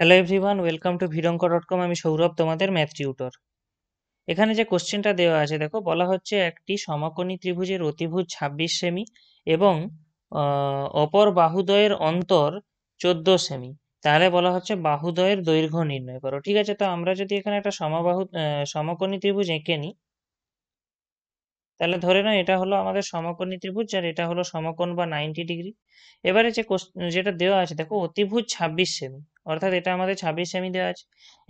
hello everyone welcome to ভিরঙ্ক dot com আমি সৌরভ তোমাদের ম্যাথ টিউটর এখানে যে কোশ্চেনটা দেওয়া আছে দেখো বলা হচ্ছে একটি সমকোণী ত্রিভুজের অতিভুজ ছাব্বিশ সেমি এবং অপর বাহুদয়ের অন্তর চোদ্দ সেমি তাহলে বলা হচ্ছে বাহুদয়ের দৈর্ঘ্য নির্ণয় করো ঠিক আছে তো আমরা যদি এখানে একটা সমবাহু সমকোণী ত্রিভুজ এঁকে নিই তাহলে ধরে নাও এটা হলো আমাদের সমকোণী ত্রিভুজ আর এটা হলো সমকোণ বা নাইনটি ডিগ্রি এবারে যে যেটা দেওয়া আছে দেখো অতিভুজ ছাব্বিশ সেমি অর্থাৎ এটা আমাদের ছাব্বিশ সেমি দেওয়া আছে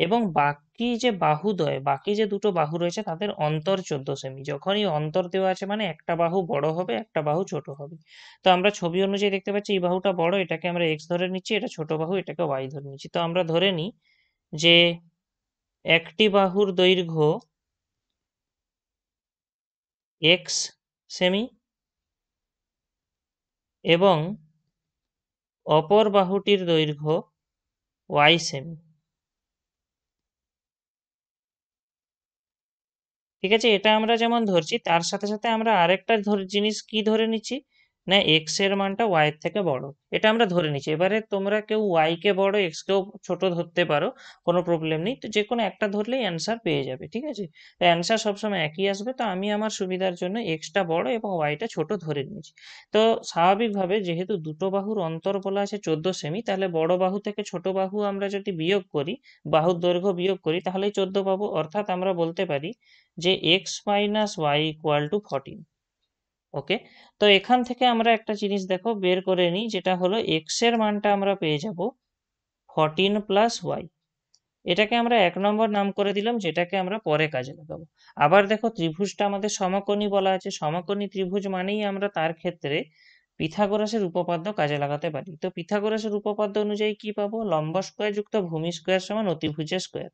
এবং বাকি যে বাহুদ্বয় বাকি যে দুটো বাহু রয়েছে তাদের অন্তর চোদ্দ সেমি যখনই অন্তর দেওয়া আছে মানে একটা বাহু বড় হবে একটা বাহু ছোট হবে তো আমরা ছবি অনুযায়ী দেখতে পাচ্ছি এই বাহুটা বড় এটাকে আমরা এক্স ধরে নিচ্ছি এটা ছোট বাহু এটাকে ওয়াই ধরে নিচ্ছি তো আমরা ধরে নিই যে একটি বাহুর দৈর্ঘ্য এক্স সেমি এবং অপর বাহুটির দৈর্ঘ্য ওয়াইসেম e ঠিক আছে এটা আমরা যেমন ধরছি তার সাথে সাথে আমরা আরেকটা জিনিস কি ধরে নিচ্ছি না এক্স এর মানটা ওয়াই এর থেকে বড় এটা আমরা ধরে নিচ্ছি এবারে তোমরা কেউ ওয়াই কে বড় এক্স কেও ছোট ধরতে পারো কোনো প্রবলেম নেই তো যে কোনো একটা ধরলেই অ্যান্সার পেয়ে যাবে ঠিক আছে তো অ্যান্সার সবসময় একই আসবে তো আমি আমার সুবিধার জন্য এক্সটা বড় এবং ওয়াইটা ছোট ধরে নিয়েছি তো স্বাভাবিকভাবে যেহেতু দুটো বাহুর অন্তর বলা আছে চোদ্দ সেমি তাহলে বড় বাহু থেকে ছোট বাহু আমরা যদি বিয়োগ করি বাহুর দৈর্ঘ্য বিয়োগ করি তাহলেই চোদ্দ পাবো অর্থাৎ আমরা বলতে পারি যে x minus y equal to fourteen okay তো এখান থেকে আমরা একটা জিনিস দেখো বের করে নিই যেটা হলো এক্স এর মানটা আমরা পেয়ে যাব ফর্টিন প্লাস ওয়াই এটাকে আমরা এক নম্বর নাম করে দিলাম যেটাকে আমরা পরে কাজে লাগাবো আবার দেখো ত্রিভুজটা আমাদের সমকোণী বলা আছে সমকোণী ত্রিভুজ মানেই আমরা তার ক্ষেত্রে পিথাগোরাসের উপপাদ্য কাজে লাগাতে পারি তো পিথাগোরাসের উপপাদ্য অনুযায়ী কি পাবো লম্ব স্কোয়ার যুক্ত ভূমি স্কোয়ার সমান অতিভুজের স্কোয়ার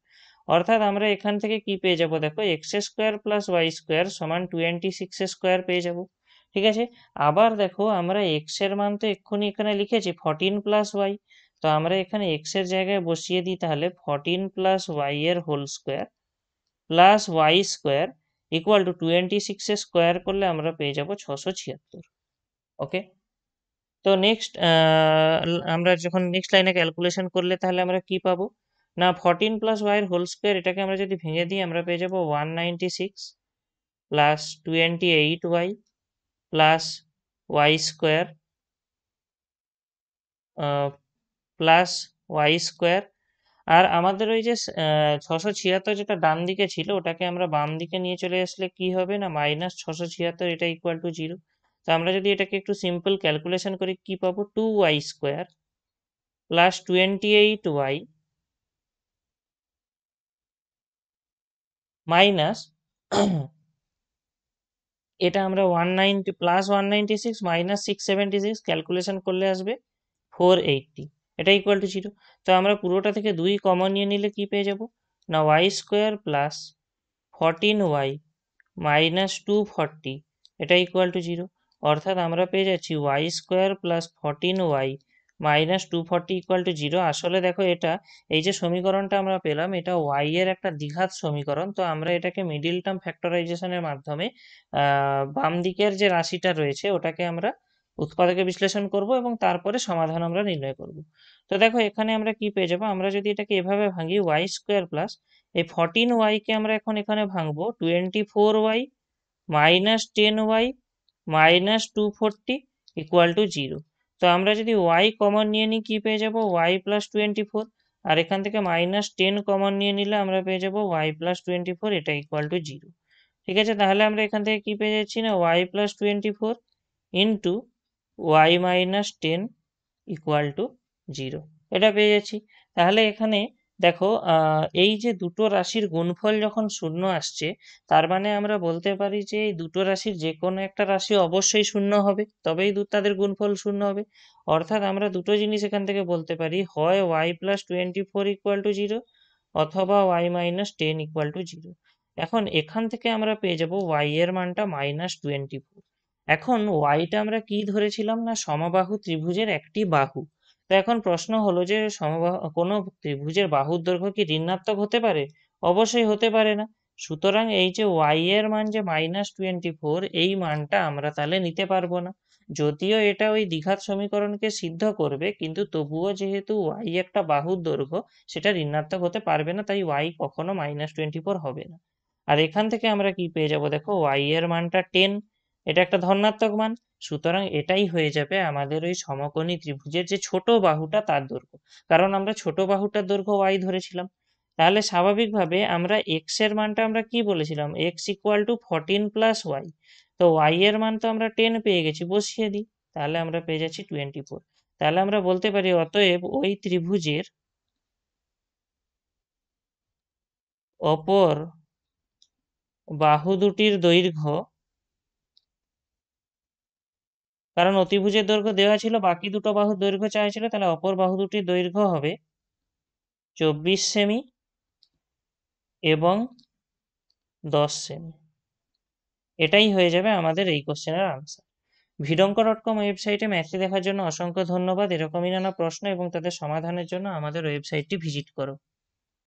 অর্থাৎ আমরা এখান থেকে কি পেয়ে যাব দেখো x square plus y square সমান টোয়েন্টি সিক্স স্কোয়ার পেয়ে যাবো ঠিক আছে আবার দেখো আমরা এক্স এর মান তো এক্ষুনি এখানে লিখেছি ফর্টিন প্লাস ওয়াই তো আমরা এখানে এক্স এর জায়গায় বসিয়ে দিই তাহলে ফর্টিন প্লাস ওয়াই এর whole square plus y square equal to twenty six square করলে আমরা পেয়ে যাব ছশো ছিয়াত্তর ওকে তো নেক্সট আমরা যখন নেক্সট লাইনে ক্যালকুলেশন করলে তাহলে আমরা কি পাবো না ফর্টিন প্লাস ওয়াইয়ের হোল স্কোয়ার এটাকে আমরা যদি ভেঙে দিই আমরা পেয়ে যাবো one ninety six plus twenty eight y plus y square plus y square আর আমাদের ওই যে uh, ছশো ছিয়াত্তর যেটা ডান দিকে ছিল ওটাকে আমরা বাম দিকে নিয়ে চলে আসলে কি হবে না মাইনাস ছশো ছিয়াত্তর এটা ইকুয়াল টু জিরো তো আমরা যদি এটাকে একটু সিম্পল ক্যালকুলেশন করি কি পাবো two y square plus twenty eight y minus এটা আমরা one ninety plus one ninety six minus six seventy six calculation করলে আসবে ফোর এইটটি এটা ইকুয়াল টু জিরো তো আমরা পুরোটা থেকে দুই কমন নিয়ে নিলে কি পেয়ে যাব না y square plus fourteen y minus two forty এটা ইকুয়াল টু জিরো অর্থাৎ আমরা পেয়ে যাচ্ছি y square plus fourteen y minus two forty equal to zero আসলে দেখো এটা এই যে সমীকরণটা আমরা পেলাম এটা ওয়াই এর একটা দ্বিঘাত সমীকরণ তো আমরা এটাকে মিডিল টার্ম ফ্যাক্টরাইজেশনের মাধ্যমে বাম দিকের যে রাশিটা রয়েছে ওটাকে আমরা উৎপাদকে বিশ্লেষণ করব এবং তারপরে সমাধান আমরা নির্ণয় করব তো দেখো এখানে আমরা কি পেয়ে যাবো আমরা যদি এটাকে এভাবে ভাঙি ওয়াই স্কোয়ার প্লাস এই ফর্টিন ওয়াইকে আমরা এখন এখানে ভাঙবো twenty four y minus ten y minus two forty equal to zero তো আমরা যদি ওয়াই কমন নিয়ে নিই কী পেয়ে যাবো ওয়াই প্লাস টোয়েন্টি ফোর আর এখান থেকে মাইনাস টেন কমন নিয়ে নিলে আমরা পেয়ে যাবো ওয়াই প্লাস টোয়েন্টি ফোর এটা ইকুয়াল টু জিরো ঠিক আছে তাহলে আমরা এখান থেকে কী পেয়ে যাচ্ছি না y plus twenty four into y minus ten equal to zero এটা পেয়ে যাচ্ছি তাহলে এখানে দেখো এই যে দুটো রাশির গুণফল যখন শূন্য আসছে তার মানে আমরা বলতে পারি যে এই দুটো রাশির যে কোনো একটা রাশি অবশ্যই শূন্য হবে তবেই তাদের গুণফল শূন্য হবে অর্থাৎ আমরা দুটো জিনিস এখান থেকে বলতে পারি হয় y plus twenty four equal to zero অথবা y minus ten equal to zero এখন এখান থেকে আমরা পেয়ে যাব ওয়াই এর মানটা মাইনাস টোয়েন্টি ফোর এখন ওয়াইটা আমরা কি ধরেছিলাম না সমবাহু ত্রিভুজের একটি বাহু তো এখন প্রশ্ন হলো যে সমবাহ কোনো ত্রিভুজের বাহুর দৈর্ঘ্য কি ঋণাত্মক হতে পারে অবশ্যই হতে পারে না সুতরাং এই যে ওয়াই এর মান যে মাইনাস টোয়েন্টি ফোর এই মানটা আমরা তাহলে নিতে পারবো না যদিও এটা ওই দ্বিঘাত সমীকরণকে সিদ্ধ করবে কিন্তু তবুও যেহেতু ওয়াই একটা বাহুর দৈর্ঘ্য সেটা ঋণাত্মক হতে পারবে না তাই ওয়াই কখনো মাইনাস টোয়েন্টি ফোর হবে না আর এখান থেকে আমরা কি পেয়ে যাব দেখো ওয়াই এর মানটা টেন এটা একটা ধনাত্মক মান সুতরাং এটাই হয়ে যাবে আমাদের ওই সমকোণী ত্রিভুজের যে ছোট বাহুটা তার দৈর্ঘ্য কারণ আমরা ছোট বাহুটার দৈর্ঘ্য ওয়াই ধরেছিলাম তাহলে স্বাভাবিকভাবে আমরা এক্স এর মানটা আমরা কি বলেছিলাম x equal to fourteen plus y তো ওয়াই এর মান তো আমরা টেন পেয়ে গেছি বসিয়ে দিই তাহলে আমরা পেয়ে যাচ্ছি টোয়েন্টি ফোর তাহলে আমরা বলতে পারি অতএব ওই ত্রিভুজের অপর বাহু দুটির দৈর্ঘ্য কারণ অতিভুজের দৈর্ঘ্য দেওয়া ছিল বাকি দুটো বাহু দৈর্ঘ্য চাওয়া ছিল তাহলে অপর বাহু দুটির দৈর্ঘ্য হবে চব্বিশ সেমি এবং দশ সেমি এটাই হয়ে যাবে আমাদের এই কোশ্চেনের আনসার ভিডঙ্ক ডট কম ওয়েবসাইটে ম্যাথটি দেখার জন্য অসংখ্য ধন্যবাদ এরকমই নানা প্রশ্ন এবং তাদের সমাধানের জন্য আমাদের ওয়েবসাইটটি ভিজিট করো